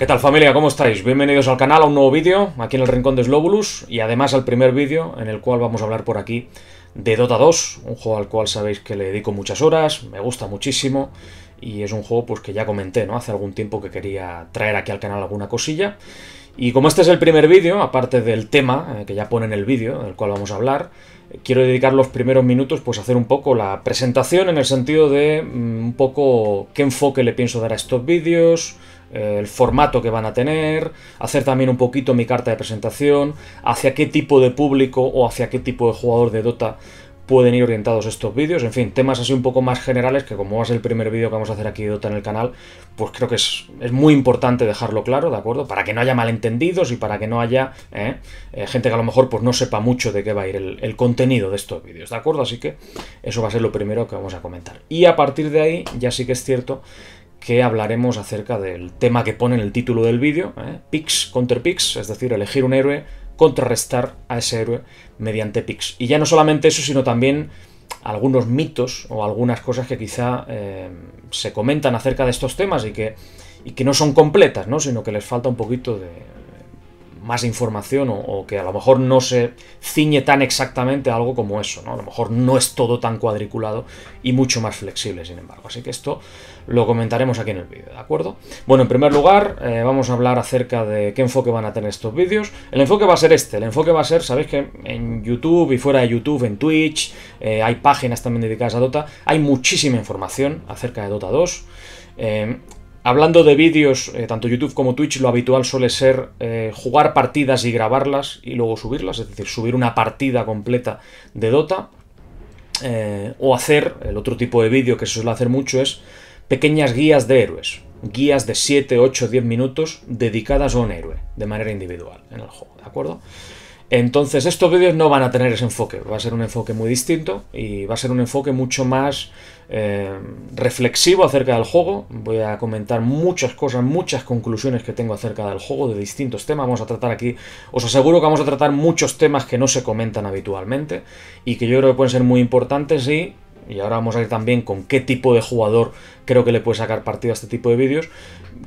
¿Qué tal familia? ¿Cómo estáis? Bienvenidos al canal a un nuevo vídeo aquí en el Rincón de Slobulus y además al primer vídeo en el cual vamos a hablar por aquí de Dota 2, un juego al cual sabéis que le dedico muchas horas, me gusta muchísimo y es un juego pues que ya comenté, ¿no? Hace algún tiempo que quería traer aquí al canal alguna cosilla y como este es el primer vídeo, aparte del tema eh, que ya pone en el vídeo del cual vamos a hablar, eh, quiero dedicar los primeros minutos pues a hacer un poco la presentación en el sentido de mm, un poco qué enfoque le pienso dar a estos vídeos el formato que van a tener, hacer también un poquito mi carta de presentación, hacia qué tipo de público o hacia qué tipo de jugador de Dota pueden ir orientados estos vídeos, en fin, temas así un poco más generales que como ser el primer vídeo que vamos a hacer aquí de Dota en el canal, pues creo que es, es, muy importante dejarlo claro, ¿de acuerdo? Para que no haya malentendidos y para que no haya ¿eh? Eh, gente que a lo mejor pues no sepa mucho de qué va a ir el contenido de estos vídeos, ¿de acuerdo? Así que eso va a ser lo primero que vamos a comentar. Y a partir de ahí, ya sí que es cierto que hablaremos acerca del tema que pone en el título del vídeo, ¿eh? PIX, contra pix, es decir, elegir un héroe, contrarrestar a ese héroe mediante PIX. Y ya no solamente eso, sino también algunos mitos o algunas cosas que quizá eh, se comentan acerca de estos temas y que, y que no son completas, ¿no? sino que les falta un poquito de más información o, que a lo mejor no se ciñe tan exactamente a algo como eso, ¿no? A lo mejor no es todo tan cuadriculado y mucho más flexible, sin embargo. Así que esto lo comentaremos aquí en el vídeo, ¿de acuerdo? Bueno, en primer lugar, eh, vamos a hablar acerca de qué enfoque van a tener estos vídeos. El enfoque va a ser este, el enfoque va a ser, sabéis que en YouTube y fuera de YouTube, en Twitch, eh, hay páginas también dedicadas a Dota, hay muchísima información acerca de Dota 2. Eh, hablando de vídeos, tanto YouTube como Twitch, lo habitual suele ser jugar partidas y grabarlas y luego subirlas, es decir, subir una partida completa de Dota. o hacer, el otro tipo de vídeo que se suele hacer mucho es pequeñas guías de héroes, guías de 7, 8, 10 minutos dedicadas a un héroe de manera individual en el juego, ¿de acuerdo? Entonces estos vídeos no van a tener ese enfoque, va a ser un enfoque muy distinto y va a ser un enfoque mucho más eh, reflexivo acerca del juego. Voy a comentar muchas cosas, muchas conclusiones que tengo acerca del juego, de distintos temas. Vamos a tratar aquí, os aseguro que vamos a tratar muchos temas que no se comentan habitualmente y que yo creo que pueden ser muy importantes y y ahora vamos a ir también con qué tipo de jugador creo que le puede sacar partido a este tipo de vídeos,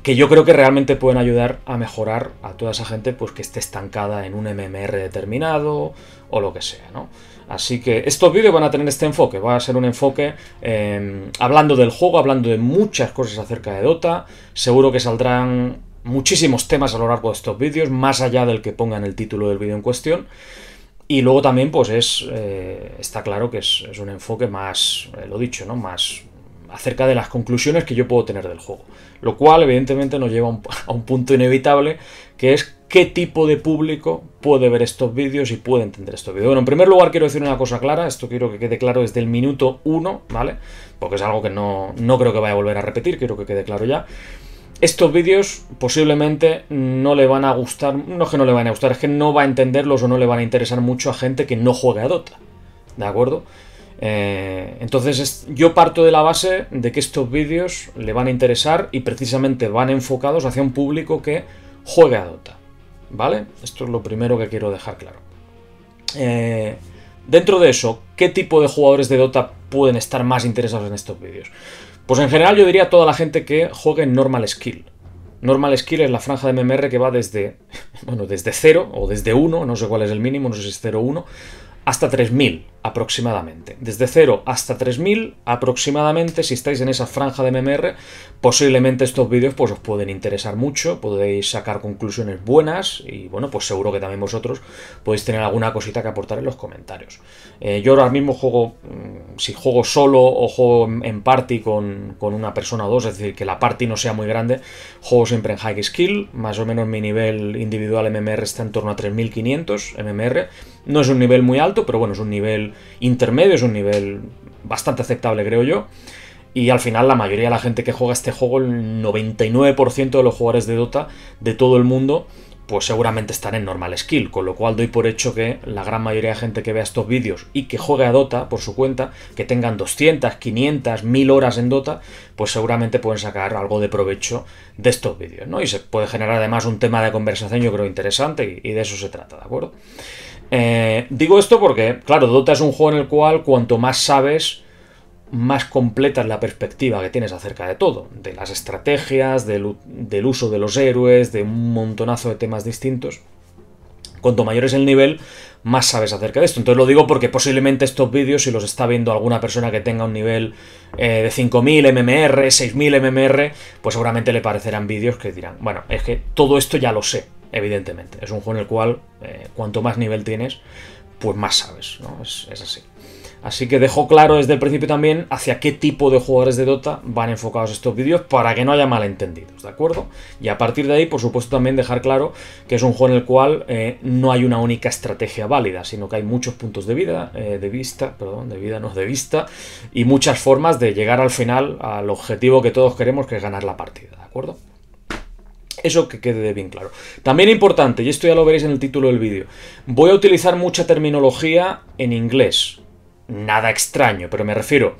que yo creo que realmente pueden ayudar a mejorar a toda esa gente pues que esté estancada en un MMR determinado o lo que sea, ¿no? Así que estos vídeos van a tener este enfoque, va a ser un enfoque em, hablando del juego, hablando de muchas cosas acerca de Dota, seguro que saldrán muchísimos temas a lo largo de estos vídeos, más allá del que pongan el título del vídeo en cuestión. Y luego también, pues es. Eh, está claro que es, es un enfoque más. Eh, lo dicho, ¿no? Más acerca de las conclusiones que yo puedo tener del juego. Lo cual, evidentemente, nos lleva a un, punto inevitable, que es qué tipo de público puede ver estos vídeos y puede entender estos vídeos. Bueno, en primer lugar quiero decir una cosa clara, esto quiero que quede claro desde el minuto 1, ¿vale? Porque es algo que no, no creo que vaya a volver a repetir, quiero que quede claro ya. Estos vídeos posiblemente no le van a gustar, no es que no le van a gustar, es que no va a entenderlos o no le van a interesar mucho a gente que no juegue a Dota. ¿De acuerdo? Eh, entonces yo parto de la base de que estos vídeos le van a interesar y precisamente van enfocados hacia un público que juegue a Dota. ¿Vale? Esto es lo primero que quiero dejar claro. Eh, dentro de eso, ¿qué tipo de jugadores de Dota pueden estar más interesados en estos vídeos? Pues en general yo diría a toda la gente que juegue en normal skill. Normal skill es la franja de MMR que va desde, bueno, desde 0 o desde 1, no sé cuál es el mínimo, no sé si es 0 o 1, hasta 3000 aproximadamente. Desde 0 hasta 3000 aproximadamente, si estáis en esa franja de MMR, posiblemente estos vídeos pues, os pueden interesar mucho, podéis sacar conclusiones buenas y bueno, pues seguro que también vosotros podéis tener alguna cosita que aportar en los comentarios. Eh, yo ahora mismo juego, mm, si juego solo o juego en party con, con una persona o dos, es decir, que la party no sea muy grande, juego siempre en high skill, más o menos mi nivel individual MMR está en torno a 3500 MMR, no es un nivel muy alto, pero bueno, es un nivel intermedio, es un nivel bastante aceptable, creo yo. Y al final la mayoría de la gente que juega este juego, el 99% de los jugadores de Dota de todo el mundo, pues seguramente están en normal skill, con lo cual doy por hecho que la gran mayoría de gente que vea estos vídeos y que juegue a Dota por su cuenta, que tengan 200, 500, 1000 horas en Dota, pues seguramente pueden sacar algo de provecho de estos vídeos, ¿no? Y se puede generar además un tema de conversación yo creo interesante y, de eso se trata, ¿de acuerdo? Eh, digo esto porque, claro, Dota es un juego en el cual cuanto más sabes, más completa es la perspectiva que tienes acerca de todo, de las estrategias, del, uso de los héroes, de un montonazo de temas distintos. Cuanto mayor es el nivel, más sabes acerca de esto. Entonces lo digo porque posiblemente estos vídeos, si los está viendo alguna persona que tenga un nivel eh, de 5000 MMR, 6000 MMR, pues seguramente le parecerán vídeos que dirán, bueno, es que todo esto ya lo sé evidentemente. Es un juego en el cual eh, cuanto más nivel tienes, pues más sabes, ¿no? Es, así. Así que dejo claro desde el principio también hacia qué tipo de jugadores de Dota van enfocados estos vídeos para que no haya malentendidos, ¿de acuerdo? Y a partir de ahí, por supuesto, también dejar claro que es un juego en el cual eh, no hay una única estrategia válida, sino que hay muchos puntos de vida, eh, de vista, perdón, de vida, no de vista, y muchas formas de llegar al final al objetivo que todos queremos, que es ganar la partida, ¿de acuerdo? Eso que quede bien claro. También importante, y esto ya lo veréis en el título del vídeo, voy a utilizar mucha terminología en inglés. Nada extraño, pero me refiero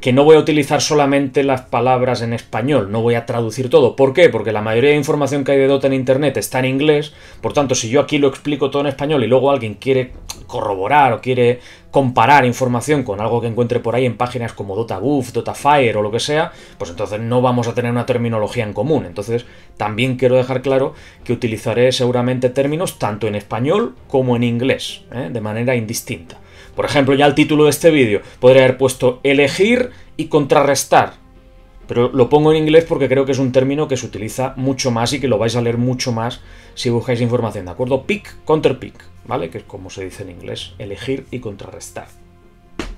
que no voy a utilizar solamente las palabras en español, no voy a traducir todo. ¿Por qué? Porque la mayoría de información que hay de Dota en Internet está en inglés, por tanto, si yo aquí lo explico todo en español y luego alguien quiere corroborar o quiere comparar información con algo que encuentre por ahí en páginas como Dota Buff, Dota Fire o lo que sea, pues entonces no vamos a tener una terminología en común. Entonces, también quiero dejar claro que utilizaré seguramente términos tanto en español como en inglés, ¿eh? de manera indistinta. Por ejemplo, ya el título de este vídeo podría haber puesto elegir y contrarrestar. Pero lo pongo en inglés porque creo que es un término que se utiliza mucho más y que lo vais a leer mucho más si buscáis información, ¿de acuerdo? Pick, counter ¿vale? Que es como se dice en inglés, elegir y contrarrestar.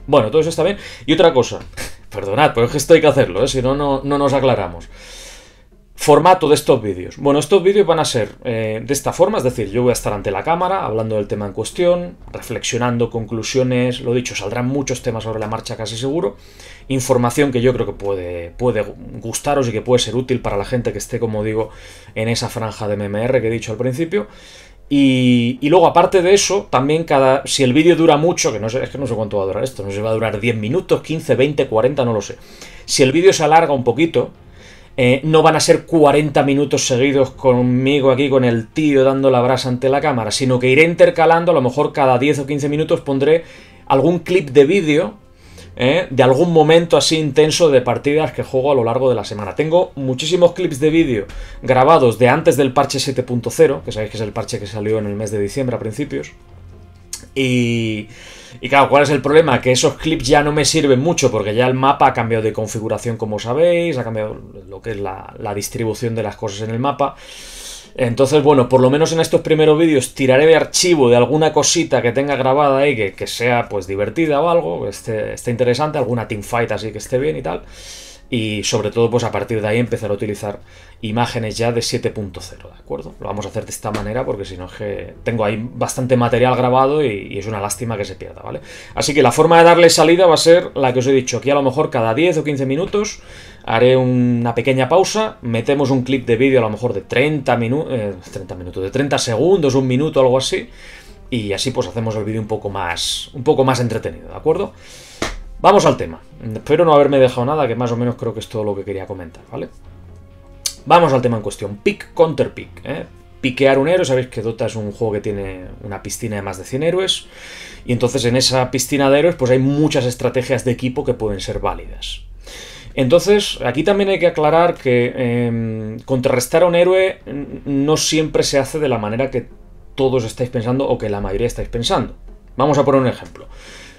Bueno, todo eso está bien. Y otra cosa, perdonad, pero es que esto hay que hacerlo, ¿eh? si no, no nos aclaramos. Formato de estos vídeos. Bueno, estos vídeos van a ser eh, de esta forma, es decir, yo voy a estar ante la cámara hablando del tema en cuestión, reflexionando, conclusiones, lo dicho, saldrán muchos temas sobre la marcha casi seguro, información que yo creo que puede, puede gustaros y que puede ser útil para la gente que esté, como digo, en esa franja de MMR que he dicho al principio. Y, luego, aparte de eso, también cada. Si el vídeo dura mucho, que no sé, es que no sé cuánto va a durar esto, no sé si va a durar 10 minutos, 15, 20, 40, no lo sé. Si el vídeo se alarga un poquito, eh, no van a ser 40 minutos seguidos conmigo aquí, con el tío dando la brasa ante la cámara, sino que iré intercalando, a lo mejor cada 10 o 15 minutos pondré algún clip de vídeo eh, de algún momento así intenso de partidas que juego a lo largo de la semana. Tengo muchísimos clips de vídeo grabados de antes del parche 7.0, que sabéis que es el parche que salió en el mes de diciembre a principios. Y y claro, ¿cuál es el problema? Que esos clips ya no me sirven mucho porque ya el mapa ha cambiado de configuración, como sabéis, ha cambiado lo que es la, distribución de las cosas en el mapa. Entonces, bueno, por lo menos en estos primeros vídeos tiraré de archivo de alguna cosita que tenga grabada ahí que, sea pues divertida o algo, que esté interesante, alguna teamfight así que esté bien y tal y sobre todo pues a partir de ahí empezar a utilizar imágenes ya de 7.0, ¿de acuerdo? Lo vamos a hacer de esta manera porque si no es que tengo ahí bastante material grabado y, es una lástima que se pierda, ¿vale? Así que la forma de darle salida va a ser la que os he dicho, aquí a lo mejor cada 10 o 15 minutos haré una pequeña pausa, metemos un clip de vídeo a lo mejor de 30 minutos, 30 minutos, de 30 segundos, un minuto, algo así, y así pues hacemos el vídeo un poco más, un poco más entretenido, ¿de acuerdo? Vamos al tema. Espero no haberme dejado nada, que más o menos creo que es todo lo que quería comentar, ¿vale? Vamos al tema en cuestión. Pick counter pick. ¿eh? Piquear un héroe, sabéis que Dota es un juego que tiene una piscina de más de 100 héroes. Y entonces en esa piscina de héroes pues hay muchas estrategias de equipo que pueden ser válidas. Entonces, aquí también hay que aclarar que em, contrarrestar a un héroe no siempre se hace de la manera que todos estáis pensando o que la mayoría estáis pensando. Vamos a poner un ejemplo.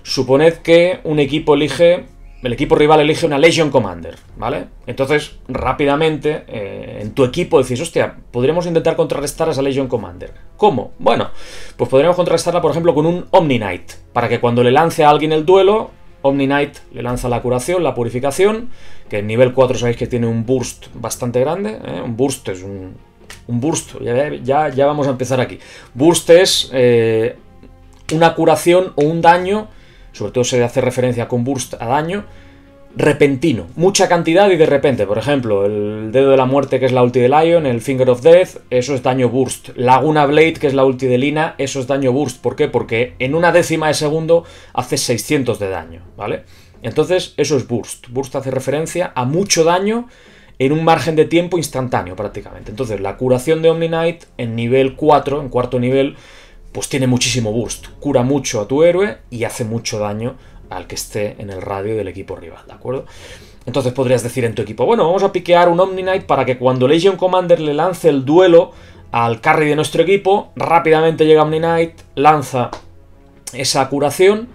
Suponed que un equipo elige, el equipo rival elige una Legion Commander, ¿vale? Entonces, rápidamente, eh, en tu equipo decís, hostia, podríamos intentar contrarrestar a esa Legion Commander. ¿Cómo? Bueno, pues podríamos contrarrestarla, por ejemplo, con un Omni Knight, para que cuando le lance a alguien el duelo, Omni Knight le lanza la curación, la purificación, que en nivel 4 sabéis que tiene un burst bastante grande, ¿eh? un burst es un, un burst, ya, ya, vamos a empezar aquí. Burst es eh, una curación o un daño sobre todo se hace referencia con burst a daño, repentino, mucha cantidad y de repente, por ejemplo, el dedo de la muerte que es la ulti de Lion, el finger of death, eso es daño burst, Laguna Blade que es la ulti de Lina, eso es daño burst, ¿por qué? Porque en una décima de segundo hace 600 de daño, ¿vale? Entonces, eso es burst, burst hace referencia a mucho daño en un margen de tiempo instantáneo prácticamente. Entonces, la curación de Omni Knight en nivel 4, en cuarto nivel, pues tiene muchísimo boost, cura mucho a tu héroe y hace mucho daño al que esté en el radio del equipo rival, ¿de acuerdo? Entonces podrías decir en tu equipo, bueno, vamos a piquear un Omni Knight para que cuando Legion Commander le lance el duelo al carry de nuestro equipo, rápidamente llega Omni Knight, lanza esa curación,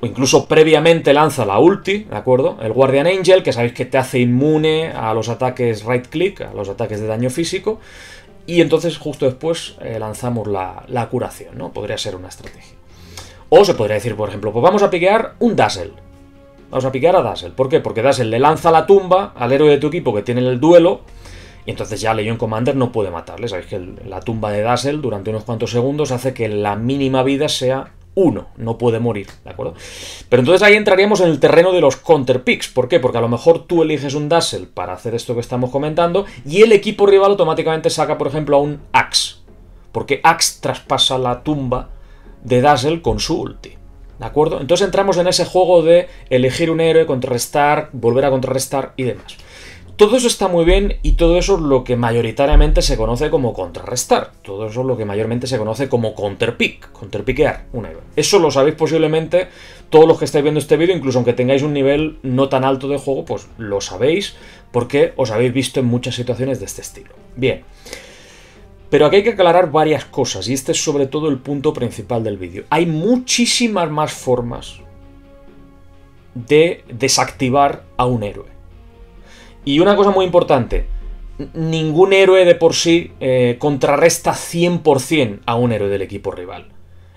o incluso previamente lanza la ulti, ¿de acuerdo? El Guardian Angel, que sabéis que te hace inmune a los ataques right click, a los ataques de daño físico, y entonces justo después eh, lanzamos la, curación, ¿no? Podría ser una estrategia. O se podría decir, por ejemplo, pues vamos a piquear un Dazzle. Vamos a piquear a Dazzle. ¿Por qué? Porque Dazzle le lanza la tumba al héroe de tu equipo que tiene el duelo. Y entonces ya Legion Commander no puede matarle. Sabéis que la tumba de Dazzle durante unos cuantos segundos hace que la mínima vida sea uno no puede morir, ¿de acuerdo? Pero entonces ahí entraríamos en el terreno de los counterpicks. ¿Por qué? Porque a lo mejor tú eliges un Dazzle para hacer esto que estamos comentando y el equipo rival automáticamente saca, por ejemplo, a un Axe. Porque Axe traspasa la tumba de Dazzle con su ulti. ¿De acuerdo? Entonces entramos en ese juego de elegir un héroe, contrarrestar, volver a contrarrestar y demás. Todo eso está muy bien y todo eso es lo que mayoritariamente se conoce como contrarrestar. Todo eso es lo que mayormente se conoce como counterpick, counterpiquear un héroe. Eso lo sabéis posiblemente todos los que estáis viendo este vídeo, incluso aunque tengáis un nivel no tan alto de juego, pues lo sabéis porque os habéis visto en muchas situaciones de este estilo. Bien. Pero aquí hay que aclarar varias cosas y este es sobre todo el punto principal del vídeo. Hay muchísimas más formas de desactivar a un héroe. Y una cosa muy importante, ningún héroe de por sí eh, contrarresta 100% a un héroe del equipo rival.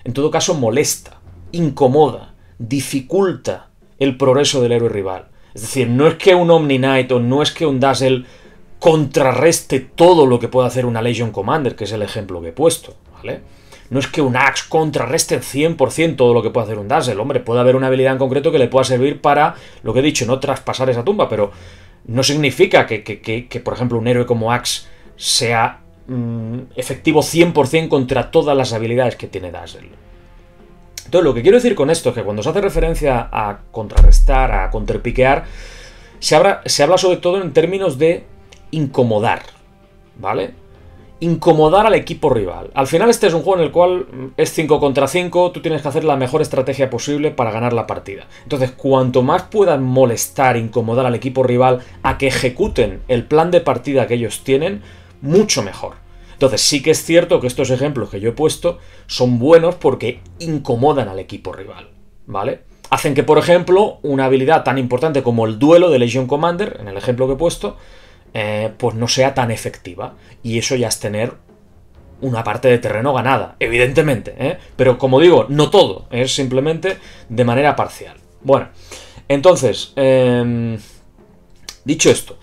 En todo caso, molesta, incomoda, dificulta el progreso del héroe rival. Es decir, no es que un Omni Knight o no es que un Dazzle contrarreste todo lo que puede hacer una Legion Commander, que es el ejemplo que he puesto, ¿vale? No es que un Axe contrarreste 100% todo lo que puede hacer un Dazzle. Hombre, puede haber una habilidad en concreto que le pueda servir para, lo que he dicho, no traspasar esa tumba, pero no significa que, por ejemplo, un héroe como Axe sea mm, efectivo 100% contra todas las habilidades que tiene Dazzle. Entonces, lo que quiero decir con esto es que cuando se hace referencia a contrarrestar, a contrapiquear, se, se habla sobre todo en términos de incomodar, ¿vale? incomodar al equipo rival. Al final este es un juego en el cual es 5 contra 5, tú tienes que hacer la mejor estrategia posible para ganar la partida. Entonces, cuanto más puedan molestar, incomodar al equipo rival a que ejecuten el plan de partida que ellos tienen, mucho mejor. Entonces sí que es cierto que estos ejemplos que yo he puesto son buenos porque incomodan al equipo rival, ¿vale? Hacen que, por ejemplo, una habilidad tan importante como el duelo de Legion Commander, en el ejemplo que he puesto, eh, pues no sea tan efectiva. Y eso ya es tener una parte de terreno ganada, evidentemente. ¿eh? Pero como digo, no todo, es simplemente de manera parcial. Bueno, entonces, em, dicho esto,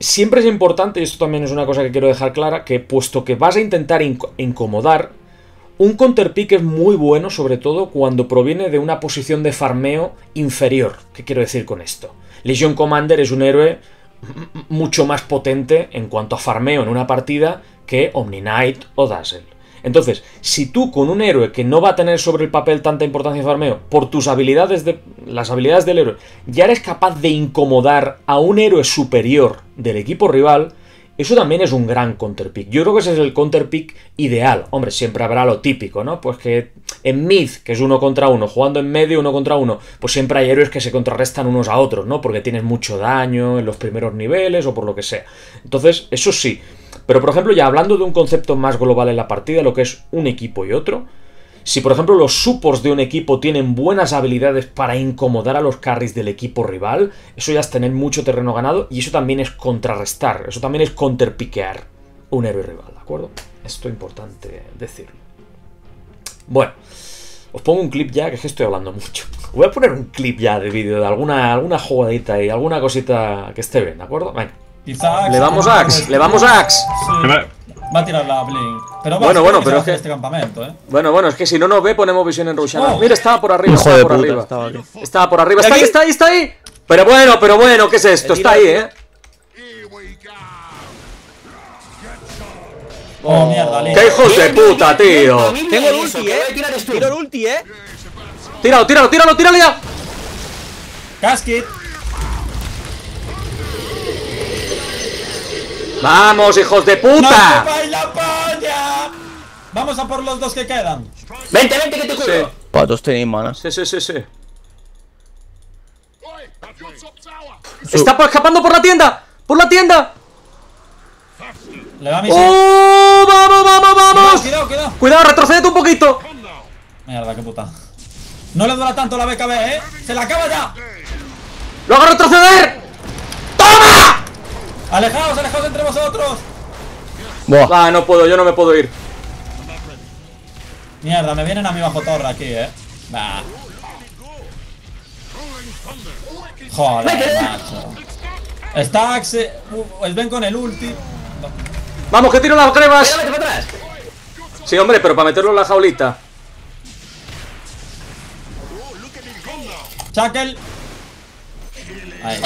siempre es importante, y esto también es una cosa que quiero dejar clara, que puesto que vas a intentar incomodar, un counterpick es muy bueno, sobre todo cuando proviene de una posición de farmeo inferior. ¿Qué quiero decir con esto? Legion Commander es un héroe mucho más potente en cuanto a farmeo en una partida que Omni Knight o Dazzle. Entonces, si tú con un héroe que no va a tener sobre el papel tanta importancia de farmeo, por tus habilidades de. las habilidades del héroe, ya eres capaz de incomodar a un héroe superior del equipo rival, eso también es un gran counterpick. Yo creo que ese es el counterpick ideal. Hombre, siempre habrá lo típico, ¿no? Pues que en mid, que es uno contra uno, jugando en medio, uno contra uno, pues siempre hay héroes que se contrarrestan unos a otros, ¿no? Porque tienen mucho daño en los primeros niveles o por lo que sea. Entonces, eso sí. Pero por ejemplo, ya hablando de un concepto más global en la partida, lo que es un equipo y otro, si por ejemplo los supports de un equipo tienen buenas habilidades para incomodar a los carries del equipo rival, eso ya es tener mucho terreno ganado y eso también es contrarrestar, eso también es counterpiquear un héroe rival, ¿de acuerdo? Esto es importante decirlo. Bueno, os pongo un clip ya, que es que estoy hablando mucho. Voy a poner un clip ya de vídeo de alguna, alguna jugadita y alguna cosita que esté bien, ¿de acuerdo? Venga. Le vamos a Axe, le vamos a Axe. Va a tirar la Blink. Pero bueno, bueno, pero este campamento, eh. Bueno, bueno, es que si no nos ve ponemos visión en rusia oh. Mira, estaba por arriba, Hijo estaba, de por arriba. estaba, por arriba. Está, ahí, está ahí, está ahí. Pero bueno, pero bueno, ¿qué es esto? Está ahí, eh. Oh, oh mierda, ¡Qué hijos de puta, tío! Tengo el ulti, eh. Tiro el ulti, eh. Tíralo, tíralo, tíralo, tíralo ya. Casket. ¡Vamos, hijos de puta! Vamos a por los dos que quedan. ¡Vente, vente, que te juro! Sí. dos tenéis manos? Sí, sí, sí, sí. ¡Está escapando por la tienda! ¡Por la tienda! Le va a ¡Oh! ¡Vamos, vamos, vamos! Cuidado, cuidado, cuidado. retrocedete un poquito. Mierda, qué puta. No le dura tanto la BKB, eh. ¡Se la acaba ya! ¡Lo hago retroceder! ¡Alejaos, alejaos entre vosotros! Buah. Ah, no puedo, yo no me puedo ir. Mierda, me vienen a mí bajo torre aquí, eh. Bah. Joder, macho. Está Axe. ven uh, con el ulti. ¡Vamos, que tiro las cremas Sí, hombre, pero para meterlo en la jaulita. ¡Shackle!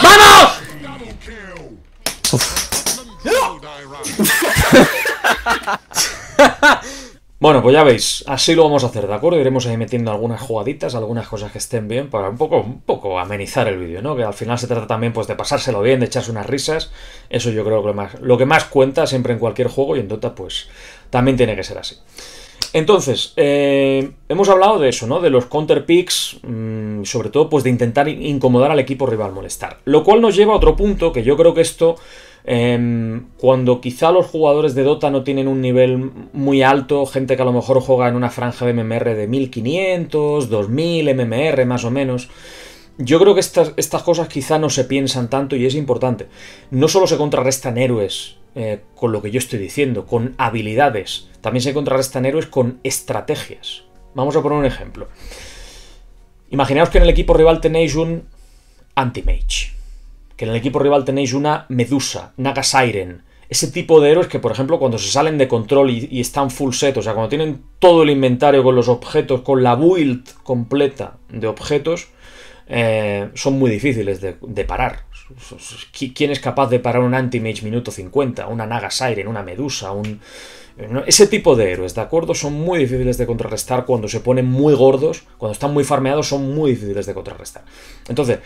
¡Vamos! bueno, pues ya veis, así lo vamos a hacer, ¿de acuerdo? Iremos ahí metiendo algunas jugaditas, algunas cosas que estén bien para un poco, un poco amenizar el vídeo, ¿no? Que al final se trata también pues de pasárselo bien, de echarse unas risas. Eso yo creo que lo, lo que más cuenta siempre en cualquier juego y en Dota pues también tiene que ser así. Entonces, eh, hemos hablado de eso, ¿no? De los counter picks, mm, sobre todo pues de intentar incomodar al equipo rival, molestar. Lo cual nos lleva a otro punto, que yo creo que esto, em, cuando quizá los jugadores de Dota no tienen un nivel muy alto, gente que a lo mejor juega en una franja de MMR de 1500, 2000 MMR más o menos, yo creo que estas, estas cosas quizá no se piensan tanto y es importante. No solo se contrarrestan héroes eh, con lo que yo estoy diciendo, con habilidades. También se contrarrestan héroes con estrategias. Vamos a poner un ejemplo. Imaginaos que en el equipo rival tenéis un anti-mage, que en el equipo rival tenéis una medusa, Nagasiren, ese tipo de héroes que, por ejemplo, cuando se salen de control y, están full set, o sea, cuando tienen todo el inventario con los objetos, con la build completa de objetos, eh, son muy difíciles de parar. ¿Quién es capaz de parar un Anti-Mage minuto 50? Una Naga Siren, una Medusa, un... Ese tipo de héroes, ¿de acuerdo? Son muy difíciles de contrarrestar cuando se ponen muy gordos, cuando están muy farmeados, son muy difíciles de contrarrestar. Entonces,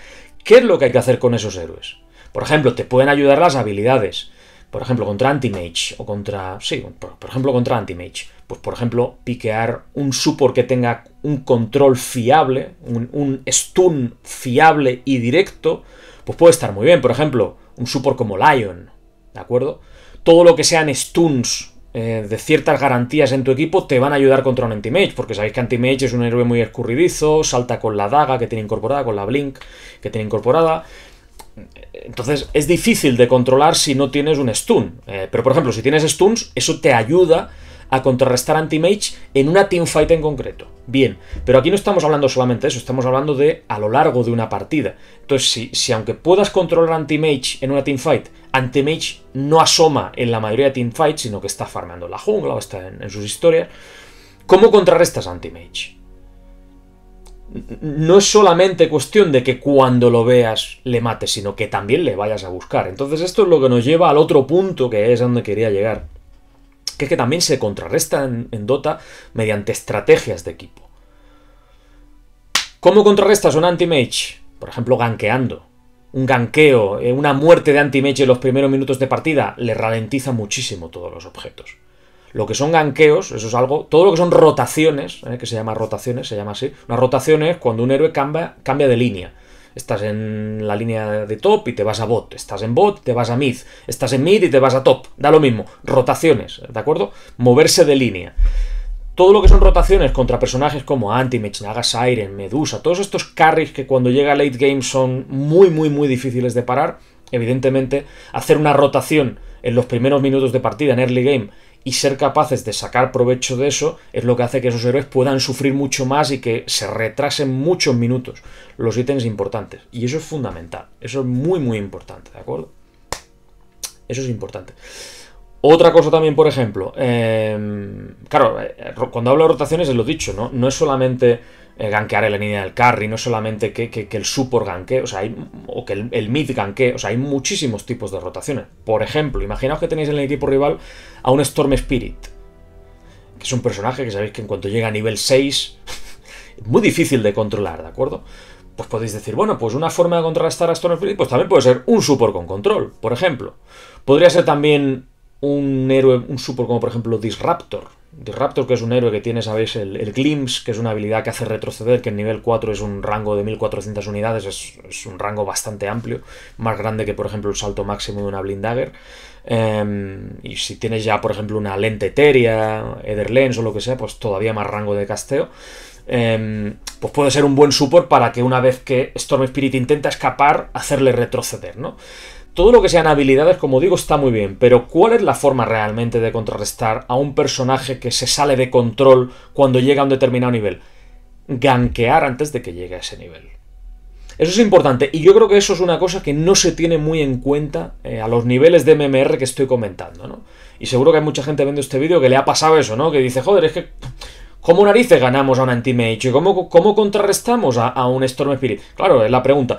¿qué es lo que hay que hacer con esos héroes? Por ejemplo, te pueden ayudar las habilidades. Por ejemplo, contra anti-mage o contra... Sí, por, ejemplo, contra anti-mage, Pues, por ejemplo, piquear un support que tenga un control fiable, un stun fiable y directo, pues puede estar muy bien. Por ejemplo, un support como Lion, ¿de acuerdo? Todo lo que sean stuns eh, de ciertas garantías en tu equipo te van a ayudar contra un anti-mage, porque sabéis que anti-mage es un héroe muy escurridizo, salta con la daga que tiene incorporada, con la blink que tiene incorporada. Entonces es difícil de controlar si no tienes un stun. Eh, pero por ejemplo, si tienes stuns, eso te ayuda a contrarrestar anti-mage en una teamfight en concreto. Bien, pero aquí no estamos hablando solamente de eso, estamos hablando de a lo largo de una partida. Entonces, si, aunque puedas controlar anti-mage en una teamfight, anti-mage no asoma en la mayoría de teamfights, sino que está farmeando la jungla o está en, en sus historias, ¿cómo contrarrestas anti-mage? no es solamente cuestión de que cuando lo veas le mates, sino que también le vayas a buscar. Entonces esto es lo que nos lleva al otro punto que es donde quería llegar que, también se contrarresta en Dota mediante estrategias de equipo. ¿Cómo contrarrestas un anti-mage? Por ejemplo, ganqueando. Un ganqueo, eh, una muerte de anti-mage en los primeros minutos de partida, le ralentiza muchísimo todos los objetos. Lo que son ganqueos, eso es algo. Todo lo que son rotaciones, eh, que se llama rotaciones, se llama así. Una rotación es cuando un héroe cambia, cambia de línea estás en la línea de top y te vas a bot, estás en bot, te vas a mid, estás en mid y te vas a top, da lo mismo, rotaciones, ¿de acuerdo? Moverse de línea. Todo lo que son rotaciones contra personajes como Anti Naga Siren, Medusa, todos estos carries que cuando llega late game son muy, muy, muy difíciles de parar, evidentemente, hacer una rotación en los primeros minutos de partida en early game y ser capaces de sacar provecho de eso es lo que hace que esos héroes puedan sufrir mucho más y que se retrasen muchos minutos los ítems importantes. Y eso es fundamental, eso es muy muy importante, ¿de acuerdo? Eso es importante. Otra cosa también, por ejemplo, em, claro, eh, cuando hablo de rotaciones es lo dicho, ¿no? No es solamente ganquear en la línea del carry, no solamente que, el support ganque, o sea, hay, o que el, mid ganque, o sea, hay muchísimos tipos de rotaciones. Por ejemplo, imaginaos que tenéis en el equipo rival a un Storm Spirit, que es un personaje que sabéis que en cuanto llega a nivel 6, es muy difícil de controlar, ¿de acuerdo? Pues podéis decir, bueno, pues una forma de contrarrestar a Storm Spirit, pues también puede ser un support con control, por ejemplo. Podría ser también un héroe, un support como por ejemplo Disruptor, de Raptor, que es un héroe que tiene, sabéis, el, el, Glimpse, que es una habilidad que hace retroceder, que en nivel 4 es un rango de 1400 unidades, es, un rango bastante amplio, más grande que, por ejemplo, el salto máximo de una Blindagger. dagger. Em, y si tienes ya, por ejemplo, una lente Eteria, lens o lo que sea, pues todavía más rango de casteo. Em, pues puede ser un buen support para que una vez que Storm Spirit intenta escapar, hacerle retroceder, ¿no? Todo lo que sean habilidades, como digo, está muy bien, pero ¿cuál es la forma realmente de contrarrestar a un personaje que se sale de control cuando llega a un determinado nivel? Ganquear antes de que llegue a ese nivel. Eso es importante y yo creo que eso es una cosa que no se tiene muy en cuenta eh, a los niveles de MMR que estoy comentando, ¿no? Y seguro que hay mucha gente viendo este vídeo que le ha pasado eso, ¿no? Que dice, joder, es que ¿Cómo narices ganamos a un anti-mage? ¿Cómo, contrarrestamos a, a, un Storm Spirit? Claro, es la pregunta.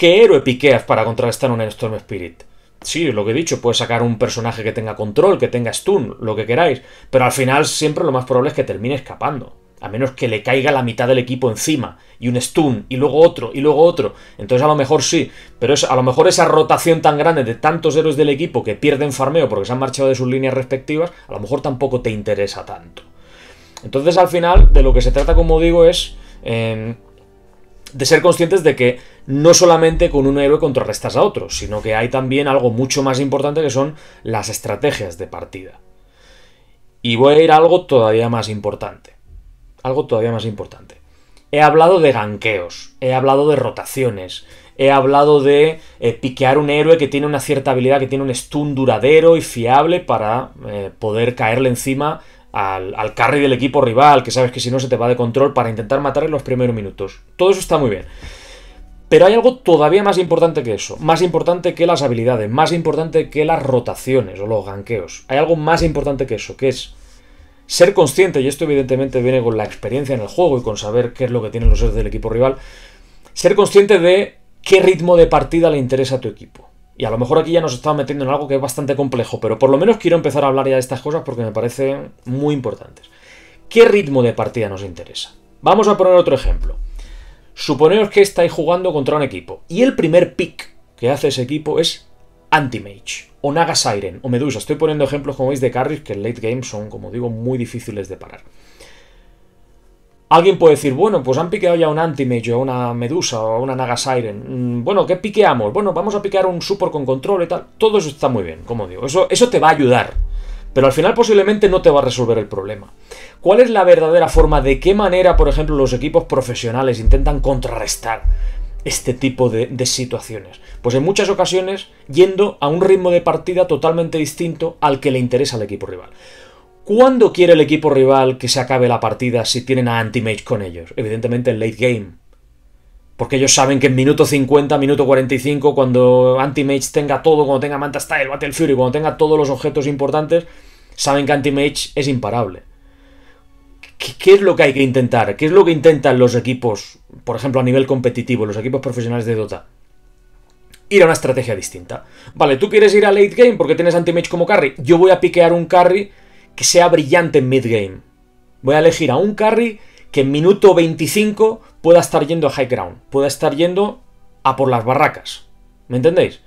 ¿Qué héroe piqueas para contrarrestar un Storm Spirit? Sí, lo que he dicho, puedes sacar un personaje que tenga control, que tenga stun, lo que queráis, pero al final siempre lo más probable es que termine escapando. A menos que le caiga la mitad del equipo encima, y un stun, y luego otro, y luego otro. Entonces a lo mejor sí, pero es, a lo mejor esa rotación tan grande de tantos héroes del equipo que pierden farmeo porque se han marchado de sus líneas respectivas, a lo mejor tampoco te interesa tanto. Entonces al final de lo que se trata, como digo, es... Em, de ser conscientes de que no solamente con un héroe contrarrestas a otro, sino que hay también algo mucho más importante que son las estrategias de partida. Y voy a ir a algo todavía más importante. Algo todavía más importante. He hablado de ganqueos, he hablado de rotaciones, he hablado de eh, piquear un héroe que tiene una cierta habilidad, que tiene un stun duradero y fiable para eh, poder caerle encima al, al carry del equipo rival, que sabes que si no se te va de control, para intentar matar en los primeros minutos. Todo eso está muy bien. Pero hay algo todavía más importante que eso, más importante que las habilidades, más importante que las rotaciones o los ganqueos. Hay algo más importante que eso, que es ser consciente, y esto evidentemente viene con la experiencia en el juego y con saber qué es lo que tienen los seres del equipo rival, ser consciente de qué ritmo de partida le interesa a tu equipo. Y a lo mejor aquí ya nos estamos metiendo en algo que es bastante complejo, pero por lo menos quiero empezar a hablar ya de estas cosas porque me parecen muy importantes. ¿Qué ritmo de partida nos interesa? Vamos a poner otro ejemplo. Suponeos que estáis jugando contra un equipo y el primer pick que hace ese equipo es Anti-Mage o Naga Siren o Medusa. Estoy poniendo ejemplos, como veis, de carries que en late game son, como digo, muy difíciles de parar. Alguien puede decir, bueno, pues han piqueado ya un Antimage o una Medusa o una Siren. Mm, bueno, ¿qué piqueamos? Bueno, vamos a piquear un Super con control y tal. Todo eso está muy bien, como digo. Eso, eso te va a ayudar. Pero al final posiblemente no te va a resolver el problema. ¿Cuál es la verdadera forma? ¿De qué manera, por ejemplo, los equipos profesionales intentan contrarrestar este tipo de situaciones? Pues en muchas ocasiones yendo a un ritmo de partida totalmente distinto al que le interesa al equipo rival. ¿Cuándo quiere el equipo rival que se acabe la partida si tienen a anti-mage con ellos? Evidentemente en late game. Porque ellos saben que en minuto 50, minuto 45, cuando anti-mage tenga todo, cuando tenga Manta Style, Battle Fury, cuando tenga todos los objetos importantes, saben que anti-mage es imparable. ¿Qué, es lo que hay que intentar? ¿Qué es lo que intentan los equipos, por ejemplo, a nivel competitivo, los equipos profesionales de Dota? ir a una estrategia distinta. Vale, tú quieres ir a late game porque tienes anti-mage como carry. Yo voy a piquear un carry que sea brillante en mid-game. Voy a elegir a un carry que en minuto 25 pueda estar yendo a high ground, pueda estar yendo a por las barracas. ¿Me entendéis?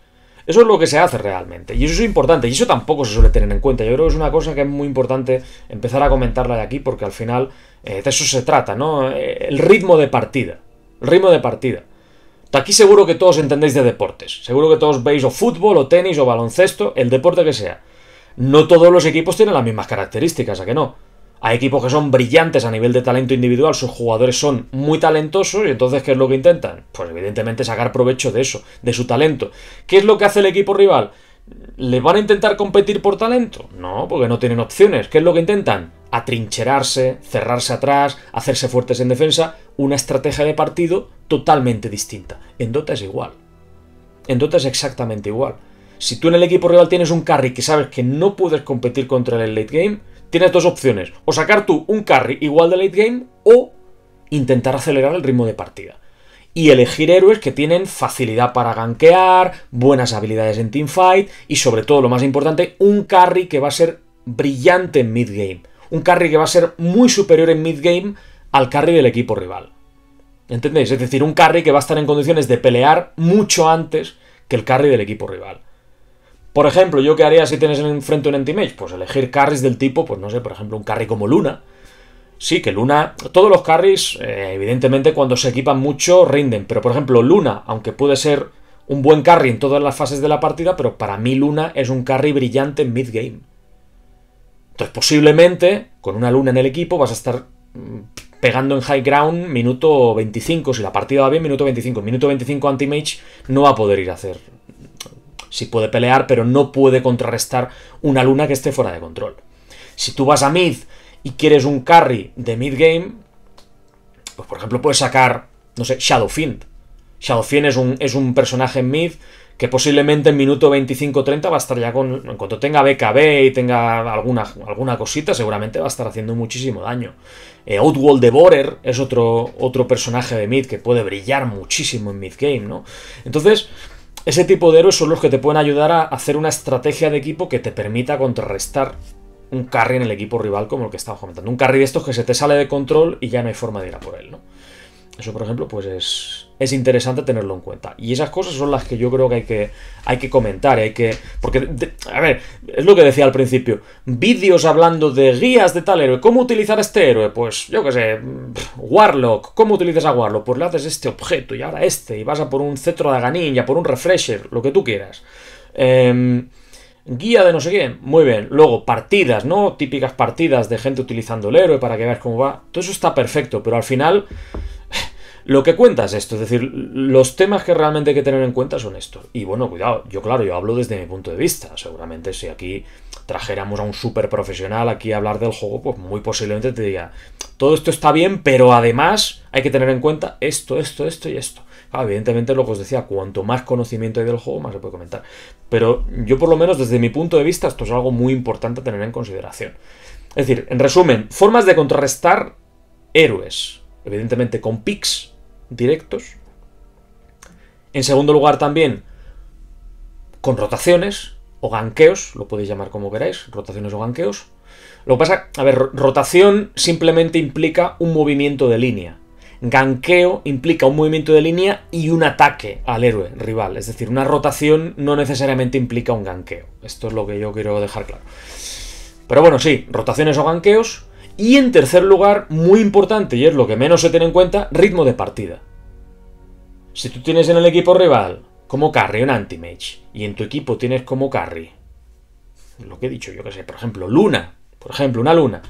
Eso es lo que se hace realmente. Y eso es importante. Y eso tampoco se suele tener en cuenta. Yo creo que es una cosa que es muy importante empezar a comentarla de aquí porque al final eh, de eso se trata, ¿no? Eh, el ritmo de partida. El ritmo de partida. Aquí seguro que todos entendéis de deportes. Seguro que todos veis o fútbol o tenis o baloncesto, el deporte que sea no todos los equipos tienen las mismas características, ¿a que no? Hay equipos que son brillantes a nivel de talento individual, sus jugadores son muy talentosos y entonces ¿qué es lo que intentan? Pues evidentemente sacar provecho de eso, de su talento. ¿Qué es lo que hace el equipo rival? ¿Le van a intentar competir por talento? No, porque no tienen opciones. ¿Qué es lo que intentan? Atrincherarse, cerrarse atrás, hacerse fuertes en defensa, una estrategia de partido totalmente distinta. En Dota es igual. En Dota es exactamente igual. Si tú en el equipo rival tienes un carry que sabes que no puedes competir contra el late game, tienes dos opciones. O sacar tú un carry igual de late game o intentar acelerar el ritmo de partida. Y elegir héroes que tienen facilidad para gankear, buenas habilidades en teamfight y sobre todo lo más importante, un carry que va a ser brillante en mid game. Un carry que va a ser muy superior en mid game al carry del equipo rival. ¿Entendéis? Es decir, un carry que va a estar en condiciones de pelear mucho antes que el carry del equipo rival. Por ejemplo, ¿yo qué haría si tienes enfrente un anti-mage? Pues elegir carries del tipo, pues no sé, por ejemplo, un carry como Luna. Sí, que Luna. Todos los carries, eh, evidentemente, cuando se equipan mucho, rinden. Pero, por ejemplo, Luna, aunque puede ser un buen carry en todas las fases de la partida, pero para mí Luna es un carry brillante en mid-game. Entonces, posiblemente, con una Luna en el equipo, vas a estar mm, pegando en high ground minuto 25. Si la partida va bien, minuto 25. Minuto 25 anti-mage no va a poder ir a hacer si puede pelear, pero no puede contrarrestar una luna que esté fuera de control. Si tú vas a mid y quieres un carry de mid game, pues por ejemplo puedes sacar, no sé, Shadowfiend. Shadowfiend es un, es un personaje en mid que posiblemente en minuto 25-30 va a estar ya con. En cuanto tenga BKB y tenga alguna, alguna cosita, seguramente va a estar haciendo muchísimo daño. Eh, Outworld Devorer es otro, otro personaje de mid que puede brillar muchísimo en mid game, ¿no? Entonces, ese tipo de héroes son los que te pueden ayudar a hacer una estrategia de equipo que te permita contrarrestar un carry en el equipo rival como el que estamos comentando. Un carry de estos que se te sale de control y ya no hay forma de ir a por él, ¿no? Eso, por ejemplo, pues es, es interesante tenerlo en cuenta. Y esas cosas son las que yo creo que hay que, hay que comentar, hay que... Porque, a ver, es lo que decía al principio, vídeos hablando de guías de tal héroe, ¿cómo utilizar este héroe? Pues, yo qué sé, Warlock, ¿cómo utilizas a Warlock? Pues le haces este objeto y ahora este, y vas a por un cetro de Aganin, por un refresher, lo que tú quieras. Em, guía de no sé qué, muy bien. Luego, partidas, ¿no? Típicas partidas de gente utilizando el héroe para que veas cómo va. Todo eso está perfecto, pero al final lo que cuenta es esto, es decir, los temas que realmente hay que tener en cuenta son estos. Y bueno, cuidado, yo claro, yo hablo desde mi punto de vista. Seguramente si aquí trajéramos a un súper profesional aquí a hablar del juego, pues muy posiblemente te diría todo esto está bien, pero además hay que tener en cuenta esto, esto, esto y esto. Ah, evidentemente lo que os decía, cuanto más conocimiento hay del juego, más se puede comentar. Pero yo por lo menos desde mi punto de vista esto es algo muy importante a tener en consideración. Es decir, en resumen, formas de contrarrestar héroes. Evidentemente con picks directos. En segundo lugar también con rotaciones o ganqueos, lo podéis llamar como queráis, rotaciones o ganqueos. Lo que pasa, a ver, rotación simplemente implica un movimiento de línea. Ganqueo implica un movimiento de línea y un ataque al héroe rival. Es decir, una rotación no necesariamente implica un ganqueo. Esto es lo que yo quiero dejar claro. Pero bueno, sí, rotaciones o ganqueos. Y en tercer lugar, muy importante, y es lo que menos se tiene en cuenta, ritmo de partida. Si tú tienes en el equipo rival como carry un anti-mage, y en tu equipo tienes como carry, lo que he dicho yo que sé, por ejemplo, Luna, por ejemplo, una Luna,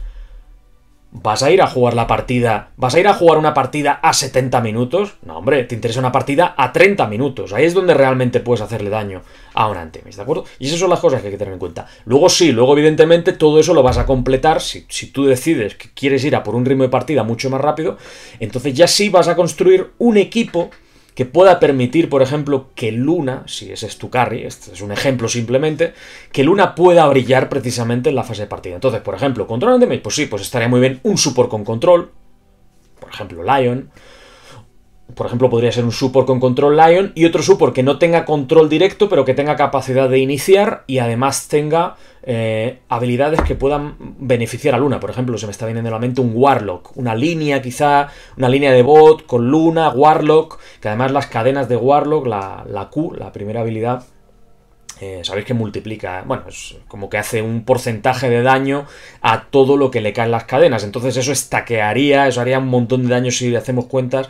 ¿Vas a ir a jugar la partida? ¿Vas a ir a jugar una partida a 70 minutos? No, hombre, te interesa una partida a 30 minutos. Ahí es donde realmente puedes hacerle daño a un antemis, ¿de acuerdo? Y esas son las cosas que hay que tener en cuenta. Luego sí, luego evidentemente todo eso lo vas a completar si, si tú decides que quieres ir a por un ritmo de partida mucho más rápido. Entonces ya sí vas a construir un equipo que pueda permitir, por ejemplo, que Luna, si ese es tu carry, este es un ejemplo simplemente, que Luna pueda brillar precisamente en la fase de partida. Entonces, por ejemplo, control por pues sí, pues estaría muy bien un support con control, por ejemplo, Lion, por ejemplo, podría ser un support con control lion y otro support que no tenga control directo, pero que tenga capacidad de iniciar y además tenga eh, habilidades que puedan beneficiar a Luna. Por ejemplo, se me está viniendo en la mente un Warlock, una línea quizá, una línea de bot con Luna, Warlock, que además las cadenas de Warlock, la, Q, la primera habilidad, eh, sabéis que multiplica, bueno, es como que hace un porcentaje de daño a todo lo que le caen las cadenas. Entonces eso estaquearía, eso haría un montón de daño si le hacemos cuentas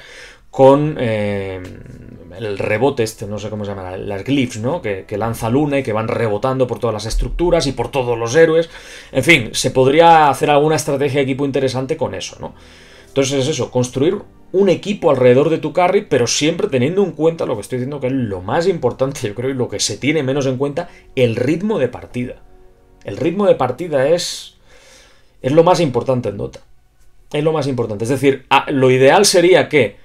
con eh, el rebote este, no sé cómo se llama, las glyphs, ¿no? Que, lanza Luna y que van rebotando por todas las estructuras y por todos los héroes. En fin, se podría hacer alguna estrategia de equipo interesante con eso, ¿no? Entonces es eso, construir un equipo alrededor de tu carry, pero siempre teniendo en cuenta lo que estoy diciendo que es lo más importante, yo creo, y lo que se tiene menos en cuenta, el ritmo de partida. El ritmo de partida es, es lo más importante en Dota. Es lo más importante. Es decir, ah, lo ideal sería que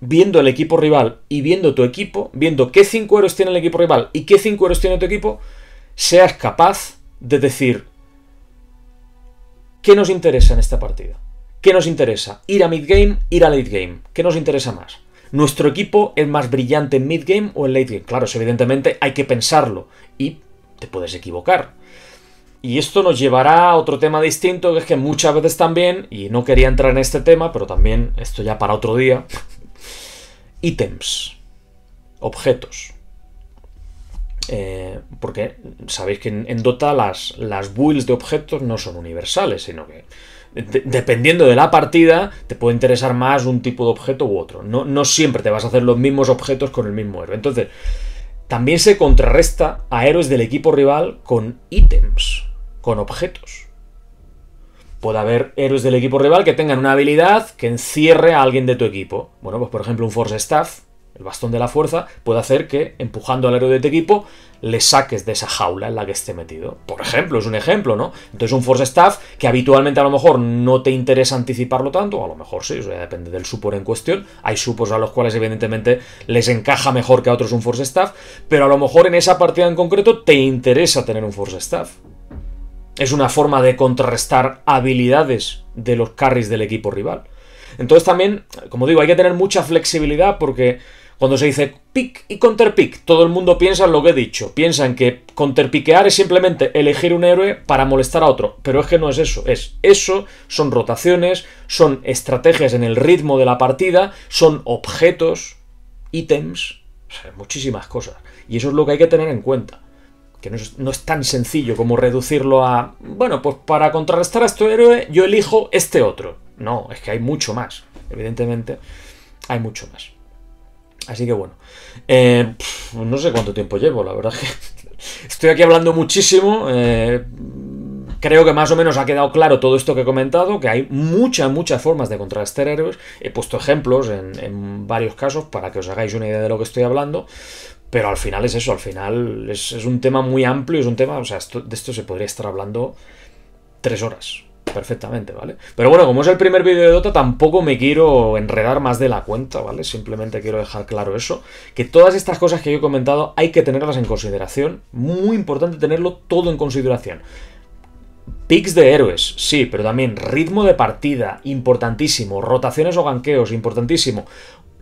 viendo el equipo rival y viendo tu equipo, viendo qué 5 euros tiene el equipo rival y qué 5 euros tiene tu equipo, seas capaz de decir qué nos interesa en esta partida. ¿Qué nos interesa? ¿Ir a mid-game? ¿Ir a late-game? ¿Qué nos interesa más? ¿Nuestro equipo es más brillante en mid-game o en late-game? Claro, eso evidentemente hay que pensarlo y te puedes equivocar. Y esto nos llevará a otro tema distinto, que es que muchas veces también, y no quería entrar en este tema, pero también esto ya para otro día, ítems, objetos. Eh, porque sabéis que en, Dota las, las, builds de objetos no son universales, sino que dependiendo de la partida te puede interesar más un tipo de objeto u otro. No, no siempre te vas a hacer los mismos objetos con el mismo héroe. Entonces, también se contrarresta a héroes del equipo rival con ítems, con objetos. Puede haber héroes del equipo rival que tengan una habilidad que encierre a alguien de tu equipo. Bueno, pues por ejemplo un Force Staff, el bastón de la fuerza, puede hacer que, empujando al héroe de tu equipo, le saques de esa jaula en la que esté metido. Por ejemplo, es un ejemplo, ¿no? Entonces un Force Staff que habitualmente a lo mejor no te interesa anticiparlo tanto, a lo mejor sí, ya depende del supor en cuestión. Hay supos a los cuales evidentemente les encaja mejor que a otros un Force Staff, pero a lo mejor en esa partida en concreto te interesa tener un Force Staff. Es una forma de contrarrestar habilidades de los carries del equipo rival. Entonces también, como digo, hay que tener mucha flexibilidad porque cuando se dice pick y counterpick, todo el mundo piensa en lo que he dicho. Piensan que counterpiquear es simplemente elegir un héroe para molestar a otro. Pero es que no es eso. Es eso, son rotaciones, son estrategias en el ritmo de la partida, son objetos, ítems, muchísimas cosas. Y eso es lo que hay que tener en cuenta que no es, tan sencillo como reducirlo a, bueno, pues para contrarrestar a este héroe yo elijo este otro. No, es que hay mucho más, evidentemente, hay mucho más. Así que bueno, eh, no sé cuánto tiempo llevo, la verdad que estoy aquí hablando muchísimo. Eh, creo que más o menos ha quedado claro todo esto que he comentado, que hay muchas, muchas formas de contrarrestar héroes. He puesto ejemplos en, varios casos para que os hagáis una idea de lo que estoy hablando. Pero al final es eso, al final es, un tema muy amplio, es un tema, o sea, de esto se podría estar hablando tres horas perfectamente, ¿vale? Pero bueno, como es el primer vídeo de Dota, tampoco me quiero enredar más de la cuenta, ¿vale? Simplemente quiero dejar claro eso, que todas estas cosas que yo he comentado hay que tenerlas en consideración, muy importante tenerlo todo en consideración. Picks de héroes, sí, pero también ritmo de partida, importantísimo. Rotaciones o ganqueos, importantísimo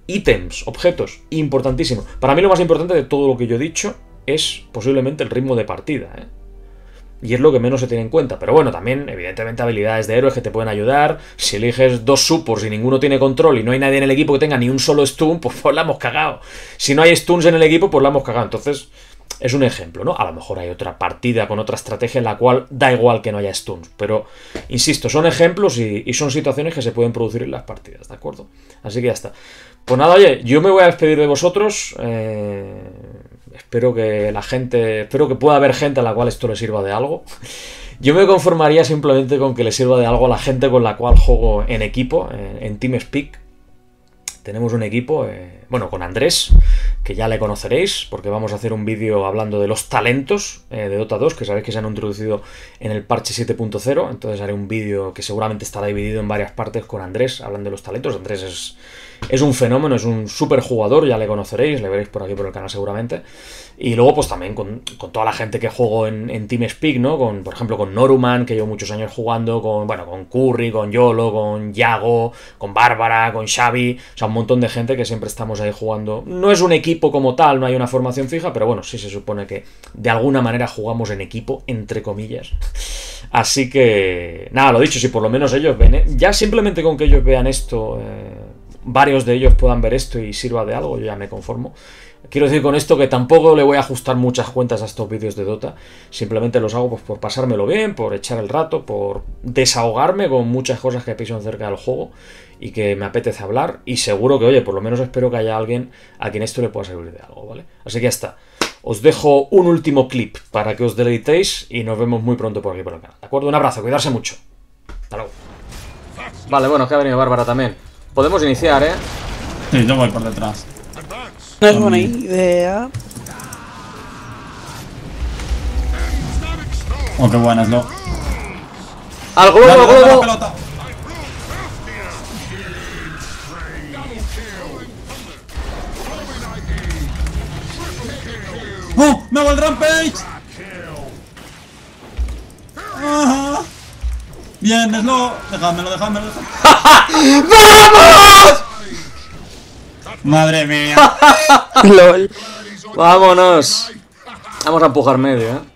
ítems, objetos, importantísimo. Para mí lo más importante de todo lo que yo he dicho es posiblemente el ritmo de partida. ¿eh? Y es lo que menos se tiene en cuenta. Pero bueno, también, evidentemente, habilidades de héroes que te pueden ayudar. Si eliges dos supos y ninguno tiene control y no hay nadie en el equipo que tenga ni un solo stun, pues, pues, la hemos cagado. Si no hay stuns en el equipo, pues la hemos cagado. Entonces, es un ejemplo, ¿no? A lo mejor hay otra partida con otra estrategia en la cual da igual que no haya stuns. Pero, insisto, son ejemplos y, y son situaciones que se pueden producir en las partidas, ¿de acuerdo? Así que ya está. Pues nada, oye, yo me voy a despedir de vosotros. Eh, espero que la gente, espero que pueda haber gente a la cual esto le sirva de algo. Yo me conformaría simplemente con que le sirva de algo a la gente con la cual juego en equipo, eh, en, TeamSpeak tenemos un equipo, eh, bueno, con Andrés, que ya le conoceréis, porque vamos a hacer un vídeo hablando de los talentos eh, de Dota 2, que sabéis que se han introducido en el parche 7.0, entonces haré un vídeo que seguramente estará dividido en varias partes con Andrés, hablando de los talentos. Andrés es, es un fenómeno, es un super jugador, ya le conoceréis, le veréis por aquí por el canal seguramente. Y luego, pues también con, toda la gente que juego en, Team Speak, ¿no? Con, por ejemplo, con Noruman, que llevo muchos años jugando, con, bueno, con Curry, con Yolo, con Yago, con Bárbara, con Xavi. O sea, un montón de gente que siempre estamos ahí jugando. No es un equipo como tal, no hay una formación fija, pero bueno, sí se supone que de alguna manera jugamos en equipo, entre comillas. Así que, nada, lo dicho, si por lo menos ellos ven, ¿eh? ya simplemente con que ellos vean esto, eh, varios de ellos puedan ver esto y sirva de algo, yo ya me conformo. Quiero decir con esto que tampoco le voy a ajustar muchas cuentas a estos vídeos de Dota. Simplemente los hago pues, por pasármelo bien, por echar el rato, por desahogarme con muchas cosas que pienso acerca del juego y que me apetece hablar. Y seguro que, oye, por lo menos espero que haya alguien a quien esto le pueda servir de algo, ¿vale? Así que ya está. Os dejo un último clip para que os deleitéis y nos vemos muy pronto por aquí por el canal. ¿De acuerdo? Un abrazo, cuidarse mucho. Hasta luego. Vale, bueno, que ha venido Bárbara también. Podemos iniciar, ¿eh? Sí, yo voy por detrás. No es buena idea. Oh, qué buena, Slow. ¡Al globo, al globo! pelota! ¡Oh! ¡Me hago el rampage! Ajá. Bien, Slow. Déjamelo, déjamelo. ¡Vamos! Madre mía. Vámonos. Vamos a empujar medio, eh.